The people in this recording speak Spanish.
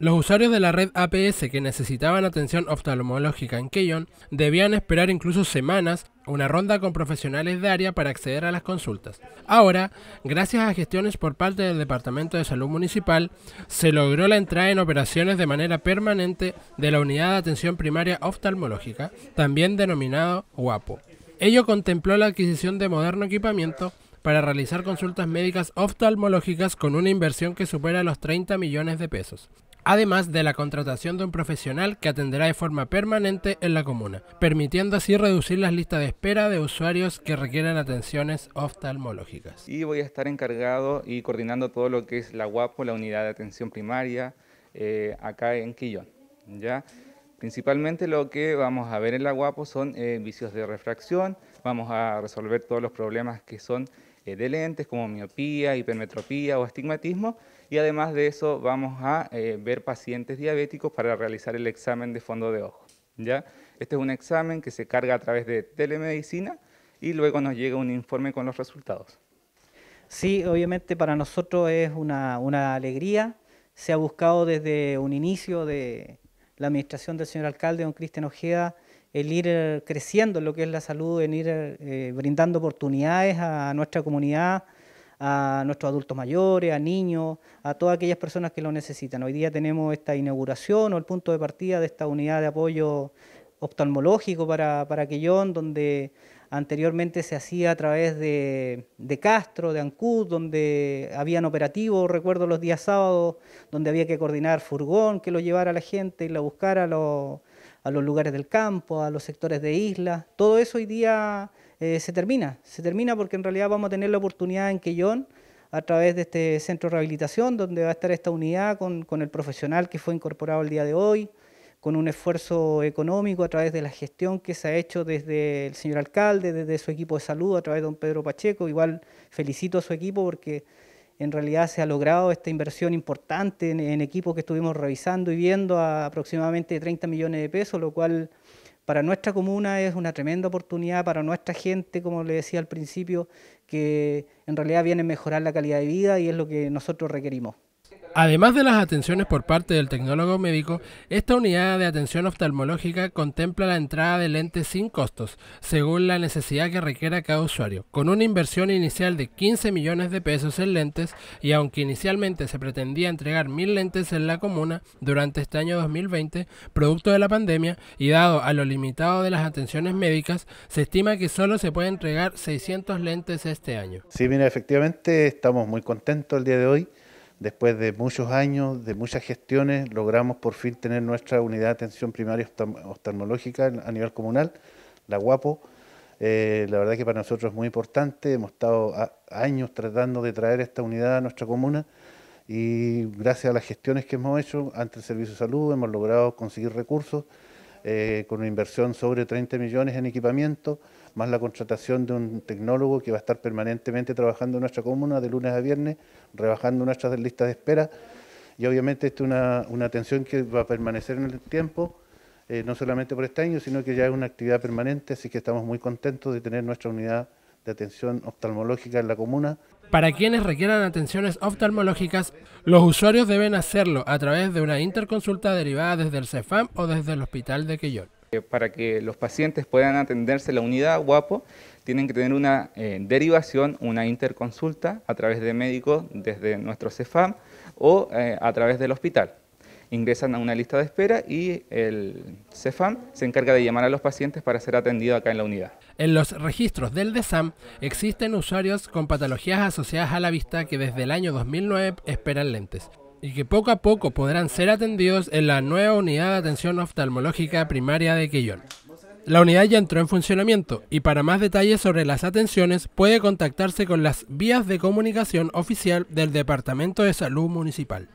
Los usuarios de la red APS que necesitaban atención oftalmológica en Keyon debían esperar incluso semanas una ronda con profesionales de área para acceder a las consultas. Ahora, gracias a gestiones por parte del Departamento de Salud Municipal, se logró la entrada en operaciones de manera permanente de la Unidad de Atención Primaria Oftalmológica, también denominado Guapo. Ello contempló la adquisición de moderno equipamiento para realizar consultas médicas oftalmológicas con una inversión que supera los 30 millones de pesos además de la contratación de un profesional que atenderá de forma permanente en la comuna, permitiendo así reducir las listas de espera de usuarios que requieren atenciones oftalmológicas. Y voy a estar encargado y coordinando todo lo que es la UAPO, la unidad de atención primaria, eh, acá en Quillón. ¿ya? Principalmente lo que vamos a ver en la UAPO son eh, vicios de refracción, vamos a resolver todos los problemas que son eh, de lentes como miopía, hipermetropía o astigmatismo y además de eso vamos a eh, ver pacientes diabéticos para realizar el examen de fondo de ojo. ¿ya? Este es un examen que se carga a través de telemedicina y luego nos llega un informe con los resultados. Sí, obviamente para nosotros es una, una alegría. Se ha buscado desde un inicio de la administración del señor alcalde, don Cristian Ojeda, el ir eh, creciendo en lo que es la salud, en ir eh, brindando oportunidades a nuestra comunidad, a nuestros adultos mayores, a niños, a todas aquellas personas que lo necesitan. Hoy día tenemos esta inauguración o el punto de partida de esta unidad de apoyo oftalmológico para, para Quillón, donde anteriormente se hacía a través de, de Castro, de Ancud, donde habían operativos, recuerdo los días sábados, donde había que coordinar furgón que lo llevara a la gente y la buscara a los a los lugares del campo, a los sectores de islas. Todo eso hoy día eh, se termina, se termina porque en realidad vamos a tener la oportunidad en Quellón, a través de este centro de rehabilitación, donde va a estar esta unidad con, con el profesional que fue incorporado el día de hoy, con un esfuerzo económico a través de la gestión que se ha hecho desde el señor alcalde, desde su equipo de salud, a través de don Pedro Pacheco. Igual felicito a su equipo porque en realidad se ha logrado esta inversión importante en, equipos que estuvimos revisando y viendo a aproximadamente 30 millones de pesos, lo cual para nuestra comuna es una tremenda oportunidad, para nuestra gente, como le decía al principio, que en realidad viene a mejorar la calidad de vida y es lo que nosotros requerimos. Además de las atenciones por parte del tecnólogo médico, esta unidad de atención oftalmológica contempla la entrada de lentes sin costos, según la necesidad que requiera cada usuario, con una inversión inicial de 15 millones de pesos en lentes y aunque inicialmente se pretendía entregar mil lentes en la comuna durante este año 2020, producto de la pandemia y dado a lo limitado de las atenciones médicas, se estima que solo se puede entregar 600 lentes este año. Sí, mira, efectivamente estamos muy contentos el día de hoy después de muchos años, de muchas gestiones, logramos por fin tener nuestra unidad de atención primaria oftalmológica a nivel comunal, la Guapo. Eh, la verdad que para nosotros es muy importante, hemos estado años tratando de traer esta unidad a nuestra comuna y gracias a las gestiones que hemos hecho ante el Servicio de Salud hemos logrado conseguir recursos eh, con una inversión sobre 30 millones en equipamiento, más la contratación de un tecnólogo que va a estar permanentemente trabajando en nuestra comuna de lunes a viernes, rebajando nuestras listas de espera. Y obviamente esta es una, una atención que va a permanecer en el tiempo, eh, no solamente por este año, sino que ya es una actividad permanente, así que estamos muy contentos de tener nuestra unidad de atención oftalmológica en la comuna. Para quienes requieran atenciones oftalmológicas, los usuarios deben hacerlo a través de una interconsulta derivada desde el CEFAM o desde el Hospital de Quellón. Eh, para que los pacientes puedan atenderse la unidad guapo, tienen que tener una eh, derivación, una interconsulta a través de médicos desde nuestro CEFAM o eh, a través del hospital ingresan a una lista de espera y el CEFAM se encarga de llamar a los pacientes para ser atendido acá en la unidad. En los registros del DESAM existen usuarios con patologías asociadas a la vista que desde el año 2009 esperan lentes y que poco a poco podrán ser atendidos en la nueva unidad de atención oftalmológica primaria de Quillón. La unidad ya entró en funcionamiento y para más detalles sobre las atenciones puede contactarse con las vías de comunicación oficial del Departamento de Salud Municipal.